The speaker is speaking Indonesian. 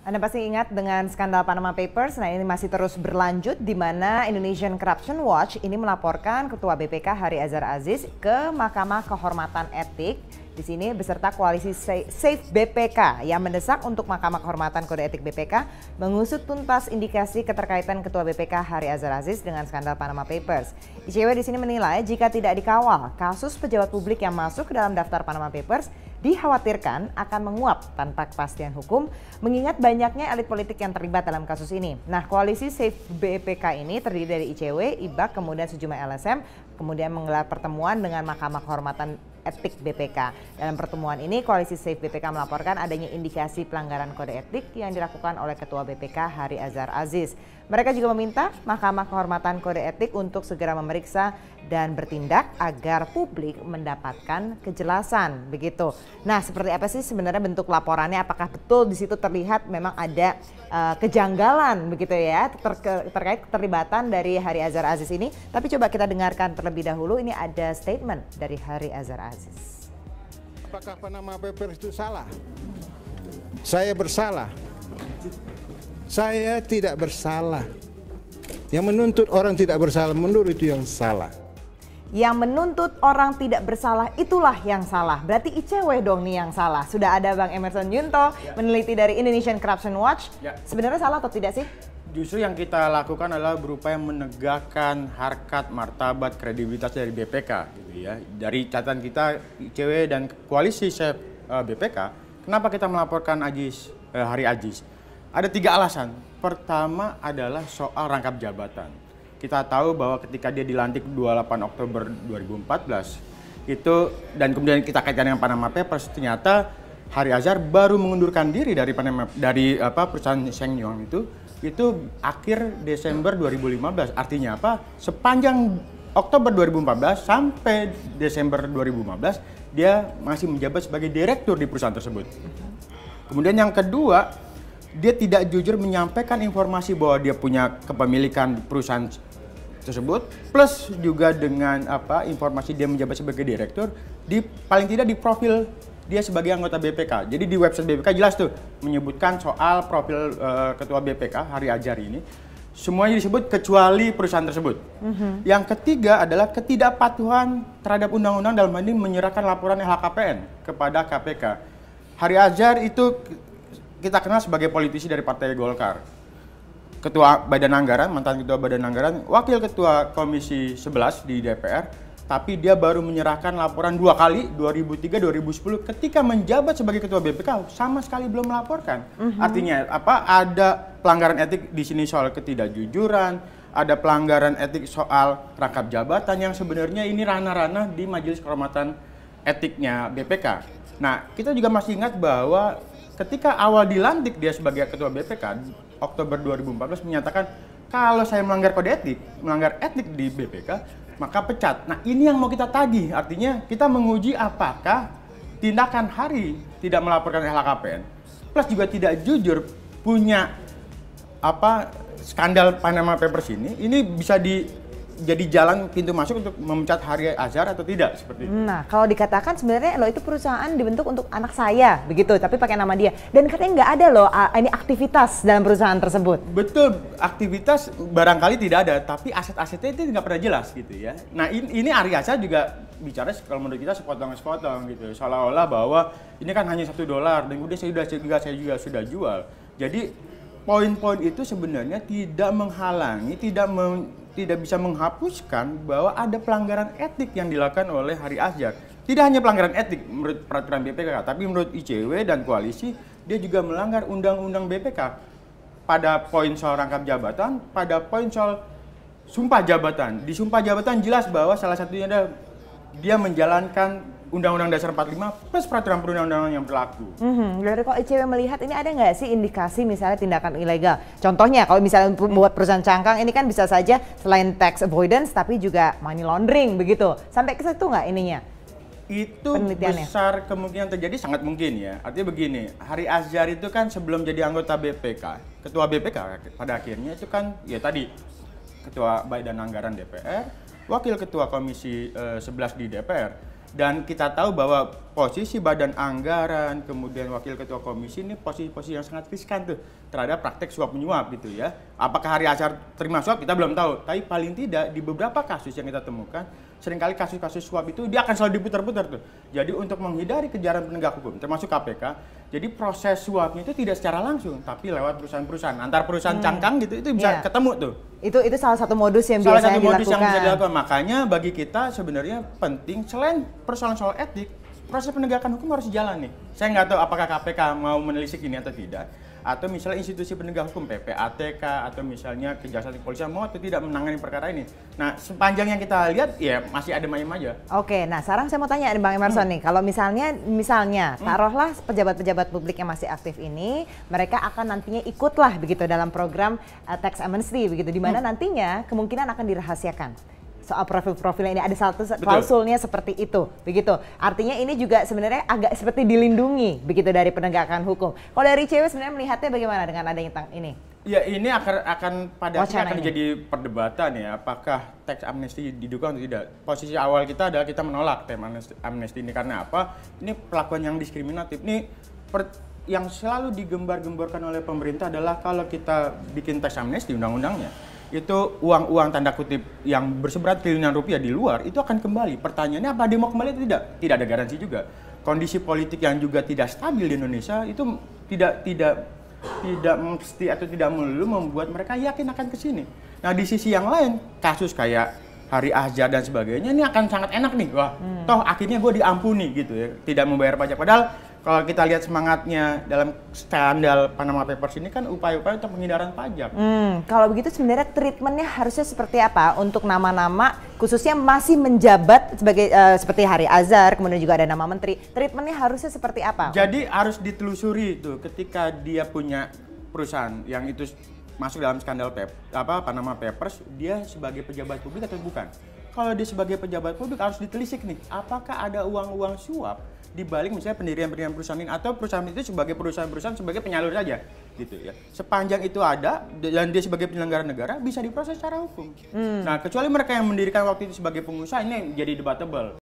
Anda pasti ingat dengan skandal Panama Papers, nah ini masih terus berlanjut di mana Indonesian Corruption Watch ini melaporkan Ketua BPK Hari Azhar Aziz ke Mahkamah Kehormatan Etik di sini beserta koalisi Safe BPK yang mendesak untuk Mahkamah Kehormatan Kode Etik BPK mengusut tuntas indikasi keterkaitan Ketua BPK Hari Azhar Aziz dengan skandal Panama Papers. ICW di sini menilai jika tidak dikawal, kasus pejabat publik yang masuk ke dalam daftar Panama Papers dikhawatirkan akan menguap tanpa kepastian hukum mengingat banyaknya elit politik yang terlibat dalam kasus ini. Nah, koalisi Safe BPK ini terdiri dari ICW, IBAK, kemudian sejumlah LSM, kemudian menggelar pertemuan dengan Mahkamah Kehormatan Etik BPK. Dalam pertemuan ini, Koalisi Safe BPK melaporkan adanya indikasi pelanggaran kode etik yang dilakukan oleh Ketua BPK Hari Azhar Aziz. Mereka juga meminta Mahkamah Kehormatan Kode Etik untuk segera memeriksa dan bertindak agar publik mendapatkan kejelasan begitu. Nah, seperti apa sih sebenarnya bentuk laporannya? Apakah betul di situ terlihat memang ada uh, kejanggalan begitu ya ter terkait keterlibatan dari Hari Azhar Aziz ini? Tapi coba kita dengarkan terlebih dahulu ini ada statement dari Hari Azhar Aziz. Apakah Panama Papers itu salah? Saya bersalah. Saya tidak bersalah. Yang menuntut orang tidak bersalah menurut itu yang salah yang menuntut orang tidak bersalah itulah yang salah. Berarti ICW dong nih yang salah. Sudah ada Bang Emerson Junto yeah. meneliti dari Indonesian Corruption Watch. Yeah. Sebenarnya salah atau tidak sih? Justru yang kita lakukan adalah berupaya menegakkan harkat, martabat, kredibilitas dari BPK gitu ya. Dari catatan kita ICW dan koalisi chef eh, BPK, kenapa kita melaporkan Ajis eh, Hari Ajis? Ada tiga alasan. Pertama adalah soal rangkap jabatan kita tahu bahwa ketika dia dilantik 28 Oktober 2014 itu dan kemudian kita kaitkan dengan Panama Papers ternyata Hari Azhar baru mengundurkan diri dari Panama, dari apa perusahaan Sheng Yong itu itu akhir Desember 2015. Artinya apa? Sepanjang Oktober 2014 sampai Desember 2015 dia masih menjabat sebagai direktur di perusahaan tersebut. Kemudian yang kedua, dia tidak jujur menyampaikan informasi bahwa dia punya kepemilikan perusahaan tersebut plus juga dengan apa informasi dia menjabat sebagai direktur di paling tidak di profil dia sebagai anggota BPK. Jadi di website BPK jelas tuh menyebutkan soal profil uh, ketua BPK hari ajar ini. Semuanya disebut kecuali perusahaan tersebut. Mm-hmm. Yang ketiga adalah ketidakpatuhan terhadap undang-undang dalam hal ini menyerahkan laporan LHKPN kepada KPK. Hari ajar itu kita kenal sebagai politisi dari Partai Golkar ketua badan anggaran, mantan ketua badan anggaran, wakil ketua komisi 11 di DPR, tapi dia baru menyerahkan laporan dua kali 2003 2010 ketika menjabat sebagai ketua BPK sama sekali belum melaporkan. Mm -hmm. Artinya apa? Ada pelanggaran etik di sini soal ketidakjujuran, ada pelanggaran etik soal rangkap jabatan yang sebenarnya ini ranah-ranah di Majelis Kehormatan Etiknya BPK. Nah, kita juga masih ingat bahwa ketika awal dilantik dia sebagai ketua BPK kan, Oktober 2014 menyatakan kalau saya melanggar kode etik, melanggar etik di BPK, maka pecat. Nah, ini yang mau kita tagih. Artinya kita menguji apakah tindakan hari tidak melaporkan LHKPN plus juga tidak jujur punya apa skandal Panama Papers ini ini bisa di jadi jalan pintu masuk untuk memecat hari azhar atau tidak seperti itu. Nah, kalau dikatakan sebenarnya lo itu perusahaan dibentuk untuk anak saya begitu, tapi pakai nama dia. Dan katanya nggak ada loh ini aktivitas dalam perusahaan tersebut. Betul, aktivitas barangkali tidak ada, tapi aset-asetnya itu nggak pernah jelas gitu ya. Nah, ini, ini Ari Azhar juga bicara kalau menurut kita sepotong-sepotong gitu, seolah-olah bahwa ini kan hanya satu dolar dan udah saya sudah juga saya juga sudah jual. Jadi poin-poin itu sebenarnya tidak menghalangi, tidak meng, tidak bisa menghapuskan bahwa ada pelanggaran etik yang dilakukan oleh Hari Azhar. Tidak hanya pelanggaran etik menurut peraturan BPK, tapi menurut ICW dan koalisi dia juga melanggar undang-undang BPK pada poin soal rangkap jabatan, pada poin soal sumpah jabatan. Di sumpah jabatan jelas bahwa salah satunya adalah dia menjalankan Undang-Undang Dasar 45 plus peraturan perundang-undangan yang berlaku. Mm-hmm. Dari kok ICW melihat ini ada nggak sih indikasi misalnya tindakan ilegal? Contohnya kalau misalnya membuat perusahaan cangkang ini kan bisa saja selain tax avoidance tapi juga money laundering begitu. Sampai ke situ nggak ininya? Itu besar kemungkinan terjadi sangat mungkin ya. Artinya begini, Hari Azhar itu kan sebelum jadi anggota BPK, ketua BPK pada akhirnya itu kan ya tadi ketua baik dan anggaran DPR, wakil ketua komisi eh, 11 di DPR dan kita tahu bahwa posisi badan anggaran kemudian wakil ketua komisi ini posisi-posisi yang sangat riskan tuh terhadap praktek suap menyuap gitu ya apakah hari Acar terima suap kita belum tahu tapi paling tidak di beberapa kasus yang kita temukan seringkali kasus-kasus suap itu dia akan selalu diputar-putar tuh jadi untuk menghindari kejaran penegak hukum termasuk KPK jadi proses suapnya itu tidak secara langsung tapi lewat perusahaan-perusahaan antar perusahaan hmm. cangkang gitu itu bisa yeah. ketemu tuh itu itu salah satu modus yang salah biasanya satu modus dilakukan. yang bisa dilakukan makanya bagi kita sebenarnya penting selain persoalan soal etik proses penegakan hukum harus jalan nih saya nggak tahu apakah KPK mau menelisik ini atau tidak atau misalnya institusi penegak hukum PPATK atau misalnya kejaksaan kepolisian mau atau tidak menangani perkara ini. Nah, sepanjang yang kita lihat ya masih ada main-main aja. Oke, nah sekarang saya mau tanya nih Bang Emerson hmm. nih, kalau misalnya misalnya hmm. taruhlah pejabat-pejabat publik yang masih aktif ini, mereka akan nantinya ikutlah begitu dalam program uh, tax amnesty begitu di mana hmm. nantinya kemungkinan akan dirahasiakan soal profil-profilnya ini ada satu klausulnya Betul. seperti itu begitu artinya ini juga sebenarnya agak seperti dilindungi begitu dari penegakan hukum kalau dari cewek sebenarnya melihatnya bagaimana dengan adanya ini Ya ini akan akan pada akhirnya akan ini. jadi perdebatan ya apakah teks amnesti didukung atau tidak. Posisi awal kita adalah kita menolak tema amnesti, ini karena apa? Ini pelakuan yang diskriminatif. Ini per, yang selalu digembar-gemborkan oleh pemerintah adalah kalau kita bikin teks amnesti undang-undangnya itu uang-uang tanda kutip yang berseberat triliunan rupiah di luar itu akan kembali. Pertanyaannya apa dia mau kembali atau tidak? Tidak ada garansi juga. Kondisi politik yang juga tidak stabil di Indonesia itu tidak tidak tidak mesti atau tidak melulu membuat mereka yakin akan ke sini. Nah, di sisi yang lain kasus kayak hari Ahjar dan sebagainya ini akan sangat enak nih. Wah, hmm. toh akhirnya gue diampuni gitu ya, tidak membayar pajak padahal kalau kita lihat semangatnya dalam skandal Panama Papers ini kan upaya-upaya untuk penghindaran pajak. Hmm, kalau begitu sebenarnya treatmentnya harusnya seperti apa untuk nama-nama khususnya masih menjabat sebagai uh, seperti Hari Azhar, kemudian juga ada nama menteri. Treatmentnya harusnya seperti apa? Jadi harus ditelusuri itu ketika dia punya perusahaan yang itu masuk dalam skandal pep, apa Panama Papers, dia sebagai pejabat publik atau bukan? Kalau dia sebagai pejabat publik harus ditelisik nih, apakah ada uang-uang suap di balik misalnya pendirian-pendirian perusahaan ini atau perusahaan itu sebagai perusahaan-perusahaan sebagai penyalur saja gitu ya. Sepanjang itu ada dan dia sebagai penyelenggara negara bisa diproses secara hukum. Hmm. Nah, kecuali mereka yang mendirikan waktu itu sebagai pengusaha ini jadi debatable.